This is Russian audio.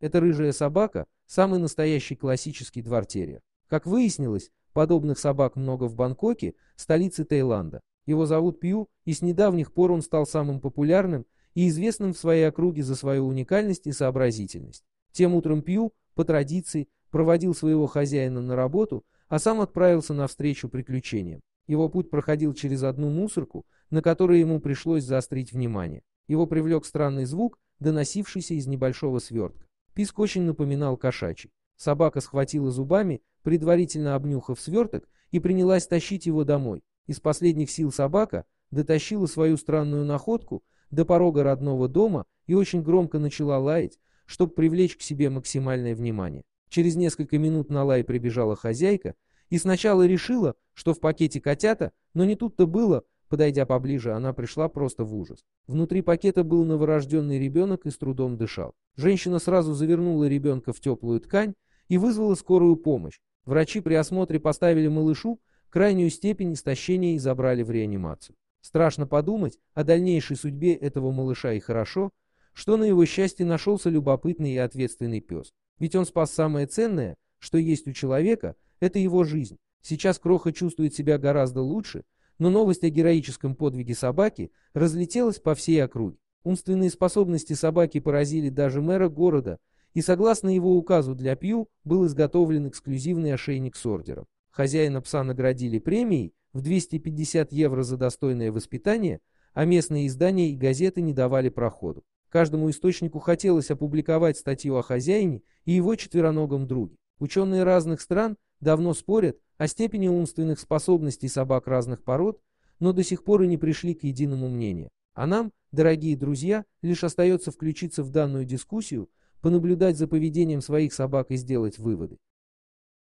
Эта рыжая собака – самый настоящий классический двортерьер. Как выяснилось, подобных собак много в Бангкоке, столице Таиланда. Его зовут Пью, и с недавних пор он стал самым популярным и известным в своей округе за свою уникальность и сообразительность. Тем утром Пью, по традиции, проводил своего хозяина на работу, а сам отправился навстречу приключениям. Его путь проходил через одну мусорку, на которой ему пришлось заострить внимание. Его привлек странный звук, доносившийся из небольшого свертка. Писк очень напоминал кошачий. Собака схватила зубами, предварительно обнюхав сверток, и принялась тащить его домой. Из последних сил собака дотащила свою странную находку до порога родного дома и очень громко начала лаять, чтобы привлечь к себе максимальное внимание. Через несколько минут на лай прибежала хозяйка и сначала решила, что в пакете котята, но не тут-то было, Подойдя поближе, она пришла просто в ужас. Внутри пакета был новорожденный ребенок и с трудом дышал. Женщина сразу завернула ребенка в теплую ткань и вызвала скорую помощь. Врачи при осмотре поставили малышу крайнюю степень истощения и забрали в реанимацию. Страшно подумать о дальнейшей судьбе этого малыша и хорошо, что на его счастье нашелся любопытный и ответственный пес. Ведь он спас самое ценное, что есть у человека, это его жизнь. Сейчас Кроха чувствует себя гораздо лучше, но новость о героическом подвиге собаки разлетелась по всей округе. Умственные способности собаки поразили даже мэра города, и согласно его указу для Пью был изготовлен эксклюзивный ошейник с ордером. Хозяина пса наградили премией в 250 евро за достойное воспитание, а местные издания и газеты не давали проходу. Каждому источнику хотелось опубликовать статью о хозяине и его четвероногом друге. Ученые разных стран давно спорят, о степени умственных способностей собак разных пород, но до сих пор и не пришли к единому мнению. А нам, дорогие друзья, лишь остается включиться в данную дискуссию, понаблюдать за поведением своих собак и сделать выводы.